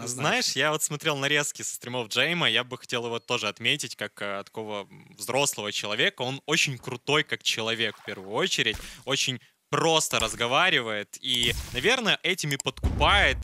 Однозначно. Знаешь, я вот смотрел нарезки со стримов Джейма, я бы хотел его тоже отметить как а, такого взрослого человека. Он очень крутой как человек, в первую очередь. Очень просто разговаривает и, наверное, этими подкупает